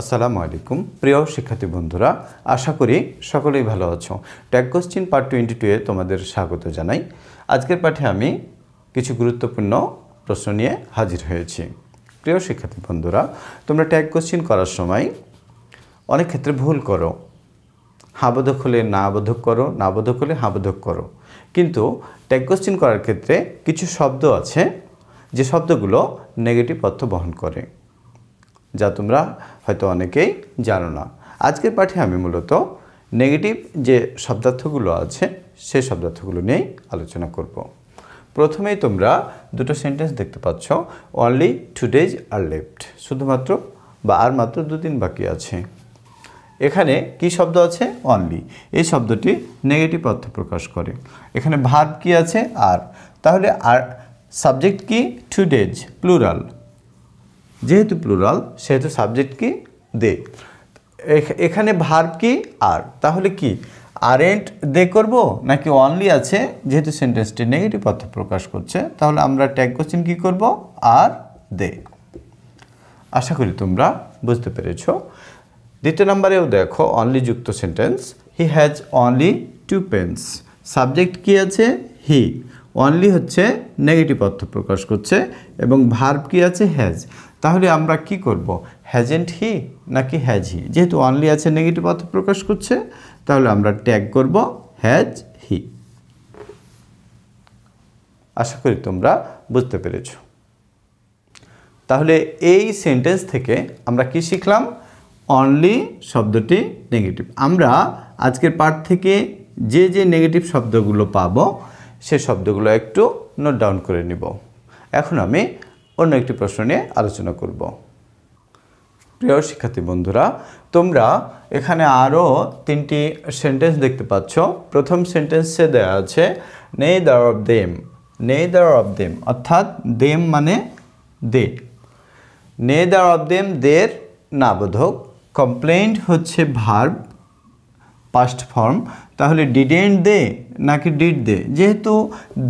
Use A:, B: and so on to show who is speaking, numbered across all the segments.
A: আসসালামু আলাইকুম প্রিয় শিক্ষার্থী বন্ধুরা আশা করি সকলেই ভালো আছো ট্যাগ কোশ্চিন পার্ট টোয়েন্টি টুয়ে তোমাদের স্বাগত জানাই আজকের পাঠে আমি কিছু গুরুত্বপূর্ণ প্রশ্ন নিয়ে হাজির হয়েছি প্রিয় শিক্ষার্থী বন্ধুরা তোমরা ট্যাগ কোশ্চিন করার সময় অনেক ক্ষেত্রে ভুল করো হাবোধক হলে না আবোধক করো না আবদ্ধক হলে হাবধক করো কিন্তু ট্যাগ কোশ্চিন করার ক্ষেত্রে কিছু শব্দ আছে যে শব্দগুলো নেগেটিভ অর্থ বহন করে যা তোমরা হয়তো অনেকেই জানো না আজকের পাঠে আমি মূলত নেগেটিভ যে শব্দার্থগুলো আছে সেই শব্দার্থগুলো নিয়েই আলোচনা করব। প্রথমেই তোমরা দুটো সেন্টেন্স দেখতে পাচ্ছ only two days are left শুধুমাত্র বা আর মাত্র দুদিন বাকি আছে এখানে কি শব্দ আছে অনলি এই শব্দটি নেগেটিভ অর্থ প্রকাশ করে এখানে ভাব কি আছে আর তাহলে আর সাবজেক্ট কি টু ডেজ প্লুরাল যেহেতু প্লুরাল সেহেতু সাবজেক্ট কি দে এখানে ভার্ব কি আর তাহলে কি আরেন্ট দে করব নাকি অনলি আছে যেহেতু সেন্টেন্সটি নেগেটিভ অর্থ প্রকাশ করছে তাহলে আমরা ট্যাগ কোশ্চেন কি করব আর দে আশা করি তোমরা বুঝতে পেরেছ দ্বিতীয় নম্বরেও দেখো অনলি যুক্ত sentence he has only two pens subject কি আছে হি অনলি হচ্ছে নেগেটিভ অর্থ প্রকাশ করছে এবং ভার্ব কি আছে হ্যাজ তাহলে আমরা কি করব হ্যাজেন্ট হি নাকি হ্যাজ হি যেহেতু অনলি আছে নেগেটিভ অর্থ প্রকাশ করছে তাহলে আমরা ট্যাগ করব হ্যাজ হি আশা করি তোমরা বুঝতে পেরেছ তাহলে এই সেন্টেন্স থেকে আমরা কি শিখলাম অনলি শব্দটি নেগেটিভ আমরা আজকের পাঠ থেকে যে যে নেগেটিভ শব্দগুলো পাবো সে শব্দগুলো একটু নোট ডাউন করে নিব এখন আমি অন্য একটি প্রশ্ন নিয়ে আলোচনা করব প্রিয় শিক্ষার্থী বন্ধুরা তোমরা এখানে আরও তিনটি সেন্টেন্স দেখতে পাচ্ছ প্রথম সেন্টেন্সে দেওয়া আছে নেই দার অফ দেম নেই দার অফ দেম অর্থাৎ দেম মানে দে নেই দার অফ দেম দের না বোধক কমপ্লেন্ট হচ্ছে ভার্ব পাস্ট ফর্ম তাহলে ডিডেন্ট দে নাকি ডিড দে যেহেতু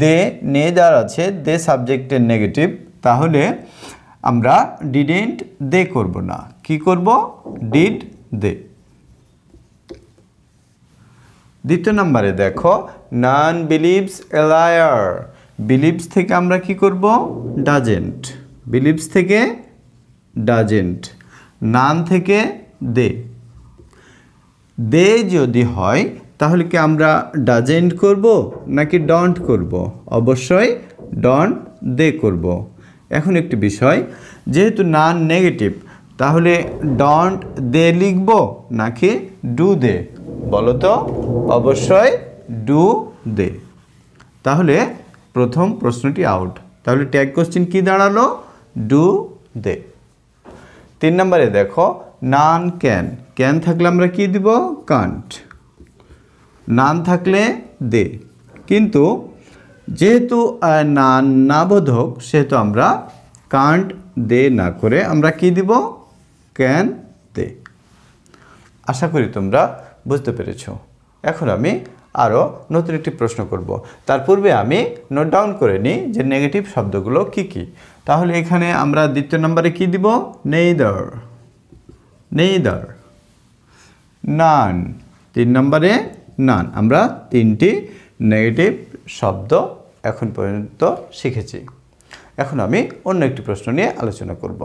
A: দে নে দার আছে দে সাবজেক্টের নেগেটিভ তাহলে আমরা ডিডেন্ট দে করব না কি করব ডিড দে দ্বিতীয় নম্বরে দেখো নান বিলিভস এলায়ার বিলিভস থেকে আমরা কি করব ডাজেন্ট বিলিভস থেকে ডাজেন্ট নান থেকে দে দে যদি হয় তাহলে কি আমরা ডাজেন্ট করব নাকি ডন্ট করব অবশ্যই ডন্ট দে করব এখন একটি বিষয় যেহেতু নান নেগেটিভ তাহলে ডন্ট দে লিখব নাকি ডু দে বলো তো অবশ্যই ডু দে তাহলে প্রথম প্রশ্নটি আউট তাহলে ট্যাগ কোশ্চেন কি দাঁড়ালো ডু দে তিন নম্বরে দেখো নান ক্যান ক্যান থাকলে আমরা কি দিব কান্ট নান থাকলে দে কিন্তু যেহেতু নান না বোধক সেহেতু আমরা কান্ট দে না করে আমরা কি দিব ক্যান দে আশা করি তোমরা বুঝতে পেরেছ এখন আমি আরও নতুন একটি প্রশ্ন করব তার পূর্বে আমি নোট ডাউন করে নিই যে নেগেটিভ শব্দগুলো কি কি। তাহলে এখানে আমরা দ্বিতীয় নম্বরে কি দিব নেইদার নেইদার নান তিন নম্বরে নান আমরা তিনটি নেগেটিভ শব্দ এখন পর্যন্ত শিখেছি এখন আমি অন্য একটি প্রশ্ন নিয়ে আলোচনা করব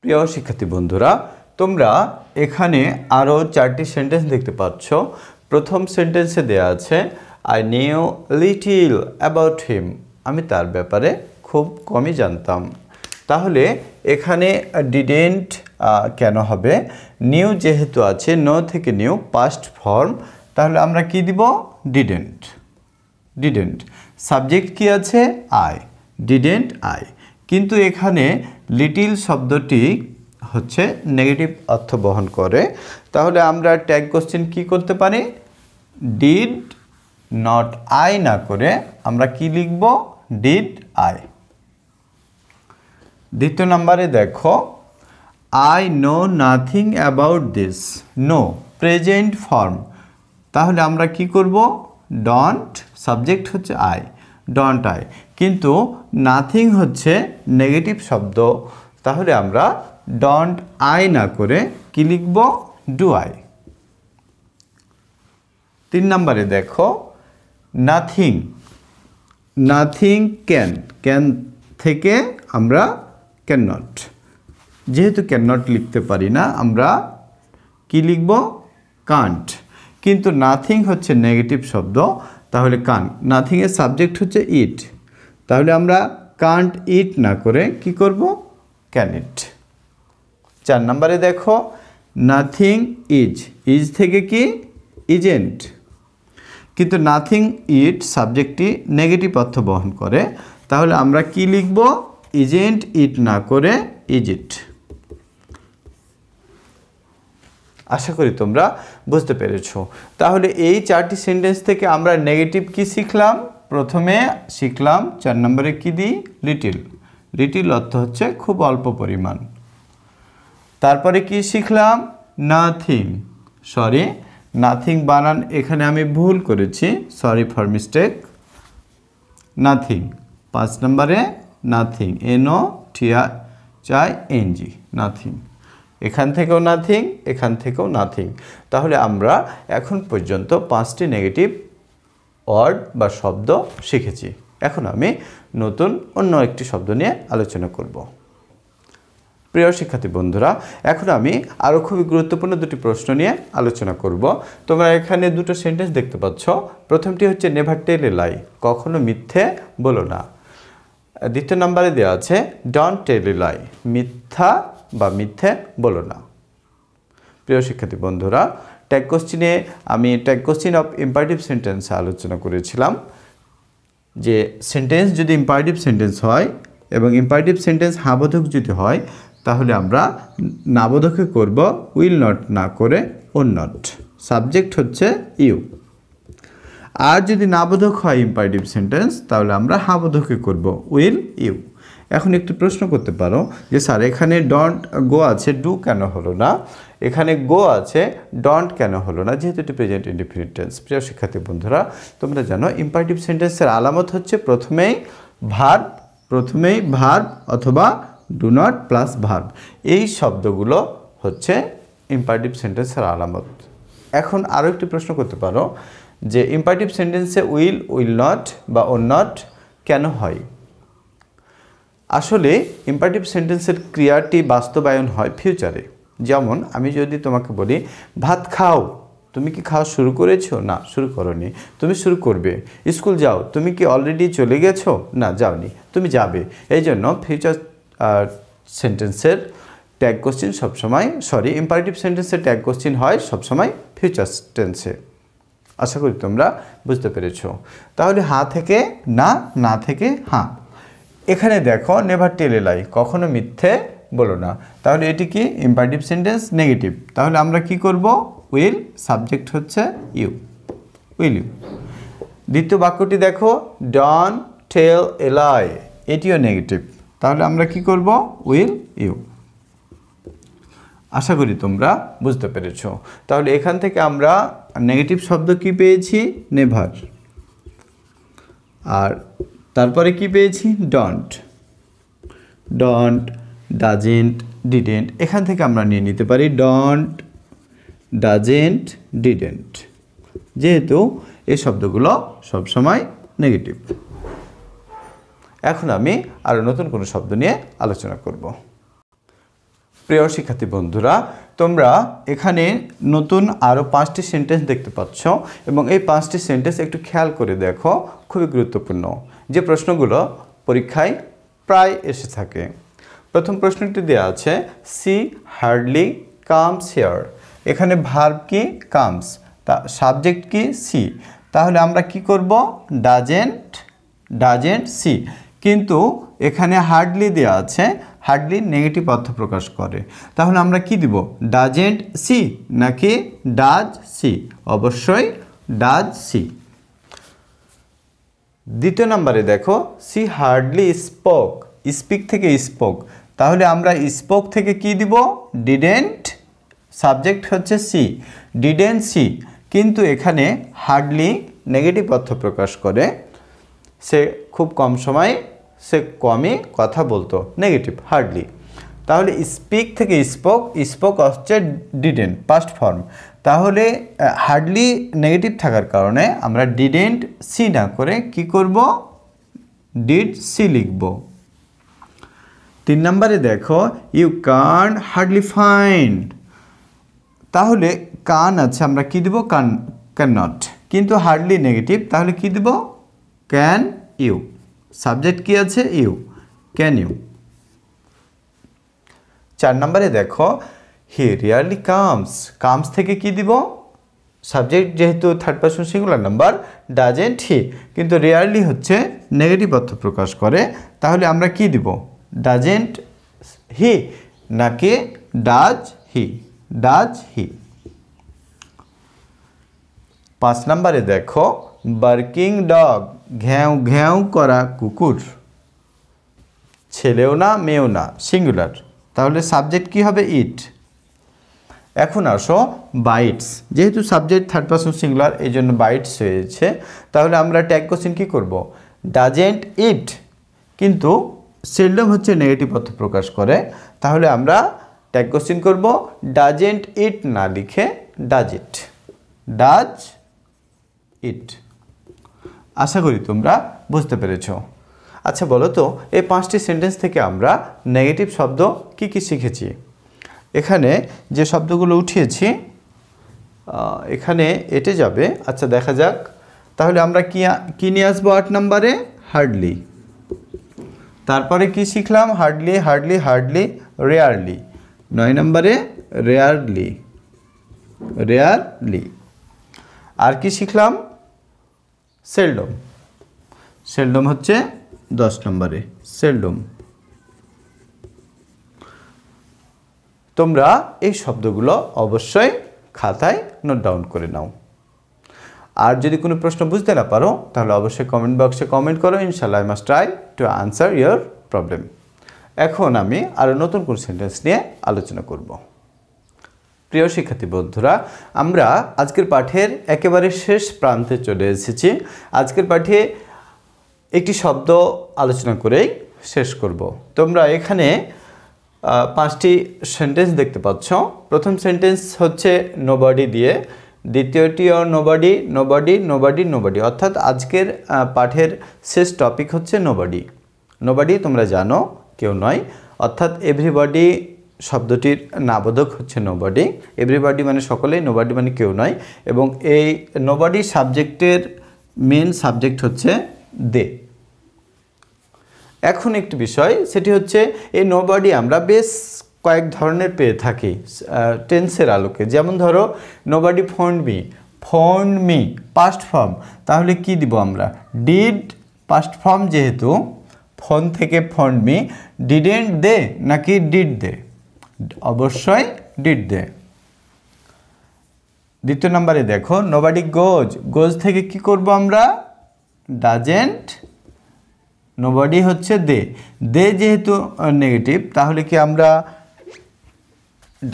A: প্রিয় শিক্ষার্থী বন্ধুরা তোমরা এখানে আরও চারটি সেন্টেন্স দেখতে পাচ্ছ প্রথম সেন্টেন্সে দেয়া আছে I knew little about him আমি তার ব্যাপারে খুব কমই জানতাম তাহলে এখানে ডিডেন্ট কেন হবে নিউ যেহেতু আছে নো থেকে নিউ পাস্ট ফর্ম তাহলে আমরা কি দিব ডিডেন্ট ডিডেন্ট সাবজেক্ট কি আছে আই ডিডেন্ট আই কিন্তু এখানে লিটিল শব্দটি হচ্ছে নেগেটিভ অর্থ বহন করে তাহলে আমরা ট্যাগ কোশ্চেন কি করতে পারি ডিড নট আই না করে আমরা কি লিখব ডিড আই দ্বিতীয় নাম্বারে দেখো I know nothing about this know present form তাহলে আমরা কি করব ডন্ট সাবজেক্ট হচ্ছে আই ডন্ট আই কিন্তু নাথিং হচ্ছে নেগেটিভ শব্দ তাহলে আমরা ডন্ট আই না করে কি লিখব ডু আই তিন নম্বরে দেখো নাথিং নাথিং ক্যান ক্যান থেকে আমরা ক্যান নট যেহেতু ক্যান নট লিখতে পারি না আমরা কি লিখব কান্ট কিন্তু নাথিং হচ্ছে নেগেটিভ শব্দ তাহলে কান নাথিংয়ের সাবজেক্ট হচ্ছে ইট তাহলে আমরা কান্ট ইট না করে কি করব ক্যান ইট চার নম্বরে দেখো নাথিং ইজ ইজ থেকে কি ইজেন্ট কিন্তু নাথিং ইট সাবজেক্টটি নেগেটিভ অর্থ বহন করে তাহলে আমরা কি লিখবো ইজেন্ট ইট না করে ইজিট আশা করি তোমরা বুঝতে পেরেছ তাহলে এই চারটি সেন্টেন্স থেকে আমরা নেগেটিভ কি শিখলাম প্রথমে শিখলাম চার নম্বরে কি দিই লিটিল লিটিল অর্থ হচ্ছে খুব অল্প পরিমাণ তারপরে কি শিখলাম নাথিং সরি নাথিং বানান এখানে আমি ভুল করেছি সরি ফর মিস্টেক নাথিং পাঁচ নম্বরে নাথিং এনও টিআর চাই এনজি নাথিং এখান থেকেও নাথিং এখান থেকেও নাথিং তাহলে আমরা এখন পর্যন্ত পাঁচটি নেগেটিভ ওয়ার্ড বা শব্দ শিখেছি এখন আমি নতুন অন্য একটি শব্দ নিয়ে আলোচনা করব প্রিয় শিক্ষার্থী বন্ধুরা এখন আমি আরও খুবই গুরুত্বপূর্ণ দুটি প্রশ্ন নিয়ে আলোচনা করব তোমরা এখানে দুটো সেন্টেন্স দেখতে পাচ্ছ প্রথমটি হচ্ছে নেভার টেলে লাই কখনো মিথ্যে বলো না দ্বিতীয় নম্বরে দেওয়া আছে ডন টেলিলাই মিথ্যা বা মিথ্যে বলো না প্রিয় শিক্ষার্থী বন্ধুরা ট্যাগ কোশ্চিনে আমি tag question of imperative sentence আলোচনা করেছিলাম যে সেন্টেন্স যদি ইম্পারটিভ সেন্টেন্স হয় এবং ইম্পারটিভ সেন্টেন্স হাবোধক যদি হয় তাহলে আমরা নাবোধকে করব উইল নট না করে ও নট সাবজেক্ট হচ্ছে ইউ আর যদি নাবোধক হয় ইম্পারেটিভ সেন্টেন্স তাহলে আমরা হাবোধকে করব উইল ইউ এখন একটি প্রশ্ন করতে পারো যে স্যার এখানে ডন্ট গো আছে ডু কেন হলো না এখানে গো আছে ডন্ট কেন হলো না যেহেতু এটি প্রেজেন্ট ইন্ডিফিনিট টেন্স প্রিয় শিক্ষার্থী বন্ধুরা তোমরা জানো ইম্পারেটিভ সেন্টেন্সের আলামত হচ্ছে প্রথমেই ভার প্রথমেই ভার অথবা ডু নট প্লাস ভার এই শব্দগুলো হচ্ছে ইম্পারেটিভ সেন্টেন্সের আলামত এখন আরও একটি প্রশ্ন করতে পারো যে ইম্পারেটিভ সেন্টেন্সে উইল উইল নট বা ও নট কেন হয় আসলে ইম্পারেটিভ সেন্টেন্সের ক্রিয়াটি বাস্তবায়ন হয় ফিউচারে যেমন আমি যদি তোমাকে বলি ভাত খাও তুমি কি খাওয়া শুরু করেছো না শুরু করনি তুমি শুরু করবে স্কুল যাও তুমি কি অলরেডি চলে গেছো না যাওনি তুমি যাবে এই জন্য ফিউচার সেন্টেন্সের ট্যাগ কোশ্চিন সবসময় সরি ইম্পারেটিভ সেন্টেন্সের ট্যাগ কোশ্চিন হয় সবসময় ফিউচার টেন্সে আশা করি তোমরা বুঝতে পেরেছ তাহলে হা থেকে না না থেকে হা এখানে দেখো নেভার এলাই কখনো মিথ্যে বলো না তাহলে এটি কি ইম্পারটিভ সেন্টেন্স নেগেটিভ তাহলে আমরা কি করব উইল সাবজেক্ট হচ্ছে ইউ উইল ইউ দ্বিতীয় বাক্যটি দেখো ডন টেল এলাই এটিও নেগেটিভ তাহলে আমরা কি করব উইল ইউ আশা করি তোমরা বুঝতে পেরেছ তাহলে এখান থেকে আমরা নেগেটিভ শব্দ কি পেয়েছি নেভার আর তারপরে কি পেয়েছি ডন্ট ডন্ট ডাজেন্ট ডিডেন্ট এখান থেকে আমরা নিয়ে নিতে পারি ডন্ট ডাজেন্ট ডিডেন্ট যেহেতু এই শব্দগুলো সবসময় নেগেটিভ এখন আমি আরও নতুন কোনো শব্দ নিয়ে আলোচনা করবো প্রিয় শিক্ষার্থী বন্ধুরা তোমরা এখানে নতুন আরও পাঁচটি সেন্টেন্স দেখতে পাচ্ছ এবং এই পাঁচটি সেন্টেন্স একটু খেয়াল করে দেখো খুবই গুরুত্বপূর্ণ যে প্রশ্নগুলো পরীক্ষায় প্রায় এসে থাকে প্রথম প্রশ্নটি দেওয়া আছে সি হার্ডলি কামস হেয়ার এখানে ভার্ব কি কামস তা সাবজেক্ট কি সি তাহলে আমরা কি করব ডাজেন্ট ডাজেন্ট সি কিন্তু এখানে হার্ডলি দেওয়া আছে হার্ডলি নেগেটিভ অর্থ প্রকাশ করে তাহলে আমরা কি দিব ডাজেন্ট সি নাকি ডাজ সি অবশ্যই ডাজ সি দ্বিতীয় নম্বরে দেখো সি হার্ডলি স্পোক স্পিক থেকে স্পোক তাহলে আমরা স্পোক থেকে কি দিব ডিডেন্ট সাবজেক্ট হচ্ছে সি ডিডেন্ট সি কিন্তু এখানে হার্ডলি নেগেটিভ অর্থ প্রকাশ করে সে খুব কম সময় সে কমই কথা বলতো নেগেটিভ হার্ডলি তাহলে স্পিক থেকে স্পোক স্পোক হচ্ছে ডিডেন্ট পাস্ট ফর্ম তাহলে হার্ডলি নেগেটিভ থাকার কারণে আমরা ডিডেন্ট সি না করে কি করব ডিড সি লিখব তিন নম্বরে দেখো ইউ কান হার্ডলি ফাইন্ড তাহলে কান আছে আমরা কি দেবো কান ক্যান নট কিন্তু হার্ডলি নেগেটিভ তাহলে কি দেব ক্যান ইউ সাবজেক্ট কি আছে ইউ ক্যান ইউ চার নম্বরে দেখো হি রিয়ারলি কামস কামস থেকে কি দিব সাবজেক্ট যেহেতু third person singular number doesn't he কিন্তু রেয়ারলি হচ্ছে নেগেটিভ অর্থ প্রকাশ করে তাহলে আমরা কি দিব ডাজেন্ট হি নাকি ডাজ হি ডাজ হি পাঁচ নম্বরে দেখো বার্কিং ডগ ঘ্যাঁও ঘ্যাঁও করা কুকুর ছেলেও না মেয়েও না সিঙ্গুলার তাহলে সাবজেক্ট কি হবে ইট এখন আসো বাইটস যেহেতু সাবজেক্ট থার্ড পার্সন সিঙ্গুলার এই জন্য বাইটস হয়েছে তাহলে আমরা ট্যাগ কোশ্চিন কী করবো ডাজেন্ট ইট কিন্তু সেলডম হচ্ছে নেগেটিভ অর্থ প্রকাশ করে তাহলে আমরা ট্যাগ কোশ্চিন করব ডাজেন্ট ইট না লিখে ডাজ ইট ডাজ ইট আশা করি তোমরা বুঝতে পেরেছ আচ্ছা বলো তো এই পাঁচটি সেন্টেন্স থেকে আমরা নেগেটিভ শব্দ কি কি শিখেছি এখানে যে শব্দগুলো উঠিয়েছি এখানে এটে যাবে আচ্ছা দেখা যাক তাহলে আমরা কি কি নিয়ে আসবো আট নম্বরে হার্ডলি তারপরে কি শিখলাম হার্ডলি হার্ডলি হার্ডলি রেয়ারলি নয় নম্বরে রেয়ারলি রেয়ারলি আর কি শিখলাম সেলডম সেলডম হচ্ছে দশ নম্বরে সেলডম তোমরা এই শব্দগুলো অবশ্যই খাতায় নোট ডাউন করে নাও আর যদি কোনো প্রশ্ন বুঝতে না পারো তাহলে অবশ্যই কমেন্ট বক্সে কমেন্ট করো ইনশাল্লাহ I must try to answer your problem এখন আমি আরও নতুন কোন সেন্টেন্স নিয়ে আলোচনা করবো প্রিয় শিক্ষার্থী বন্ধুরা আমরা আজকের পাঠের একেবারে শেষ প্রান্তে চলে এসেছি আজকের পাঠে একটি শব্দ আলোচনা করেই শেষ করব তোমরা এখানে পাঁচটি সেন্টেন্স দেখতে পাচ্ছ প্রথম সেন্টেন্স হচ্ছে নোবাডি দিয়ে দ্বিতীয়টিও নোবাডি নোবাডি নোবাডি নোবাডি অর্থাৎ আজকের পাঠের শেষ টপিক হচ্ছে নোবাডি নোবাডি তোমরা জানো কেউ নয় অর্থাৎ এভরিবডি শব্দটির নাবোধক হচ্ছে নোবডি এভরিবাডি মানে সকলেই নোবডি মানে কেউ নয় এবং এই নোবডি সাবজেক্টের মেন সাবজেক্ট হচ্ছে দে এখন একটি বিষয় সেটি হচ্ছে এই নোবডি আমরা বেশ কয়েক ধরনের পেয়ে থাকি টেন্সের আলোকে যেমন ধরো nobody phone me phone me past form তাহলে কি দিব আমরা ডিড পাস্ট ফর্ম যেহেতু ফোন থেকে ফোন মি ডিডেন্ট দে নাকি ডিড দে অবশ্যই ডিড দে দ্বিতীয় নম্বরে দেখো নোবাডি গোজ গোজ থেকে কি করব আমরা ডাজেন্ট নোবাডি হচ্ছে দে দে যেহেতু নেগেটিভ তাহলে কি আমরা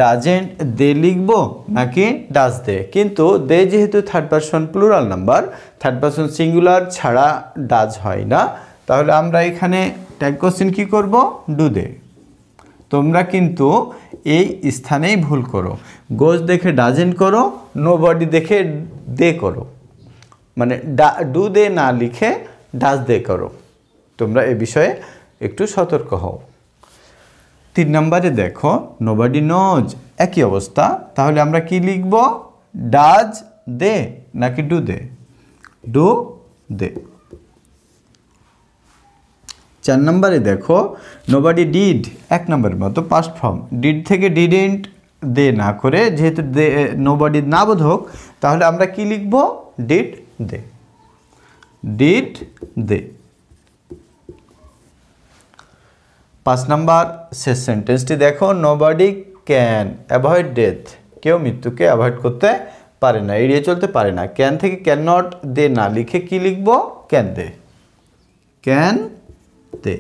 A: ডাজেন্ট দে লিখব নাকি ডাজ দে কিন্তু দে যেহেতু third person plural number third person singular ছাড়া ডাজ হয় না তাহলে আমরা এখানে ট্যাগ কোশ্চিন কী করবো ডু দে তোমরা কিন্তু এই স্থানেই ভুল করো গোজ দেখে ডাজেন্ট করো নো বডি দেখে দে করো মানে ডু দে না লিখে ডাজ দে করো তোমরা এ বিষয়ে একটু সতর্ক হও তিন নম্বরে দেখো নো বডি নজ একই অবস্থা তাহলে আমরা কি লিখব ডাজ দে নাকি ডু দে ডু দে চার নম্বরে দেখো নোবাডি ডিড এক নম্বরের মতো পাস্ট ফর্ম ডিড থেকে ডিডেন্ট দে না করে যেহেতু দে নোবাডি না বোধক তাহলে আমরা কি লিখব ডিড দে ডিড দে পাঁচ নাম্বার শেষ সেন্টেন্সটি দেখো নোবাডি ক্যান অ্যাভয়েড ডেথ কেউ মৃত্যুকে অ্যাভয়েড করতে পারে না এড়িয়ে চলতে পারে না ক্যান থেকে ক্যান নট দে না লিখে কি লিখব ক্যান দে ক্যান তে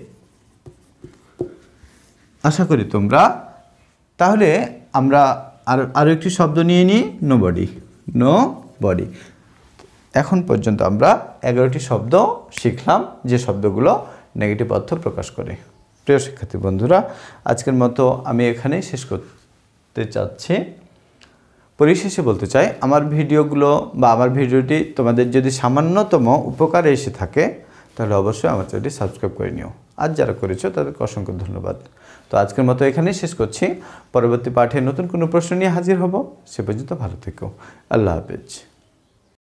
A: আশা করি তোমরা তাহলে আমরা আর আরও একটি শব্দ নিয়ে নিই নো বডি নো বডি এখন পর্যন্ত আমরা এগারোটি শব্দ শিখলাম যে শব্দগুলো নেগেটিভ অর্থ প্রকাশ করে প্রিয় শিক্ষার্থী বন্ধুরা আজকের মতো আমি এখানেই শেষ করতে চাচ্ছি পরিশেষে বলতে চাই আমার ভিডিওগুলো বা আমার ভিডিওটি তোমাদের যদি সামান্যতম উপকারে এসে থাকে তাহলে অবশ্যই আমার চ্যানেলটি সাবস্ক্রাইব করে নিও আর যারা করেছো তাদেরকে অসংখ্য ধন্যবাদ তো আজকের মতো এখানেই শেষ করছি পরবর্তী পাঠে নতুন কোনো প্রশ্ন নিয়ে হাজির হব সে পর্যন্ত ভালো থেকো আল্লাহ হাফেজ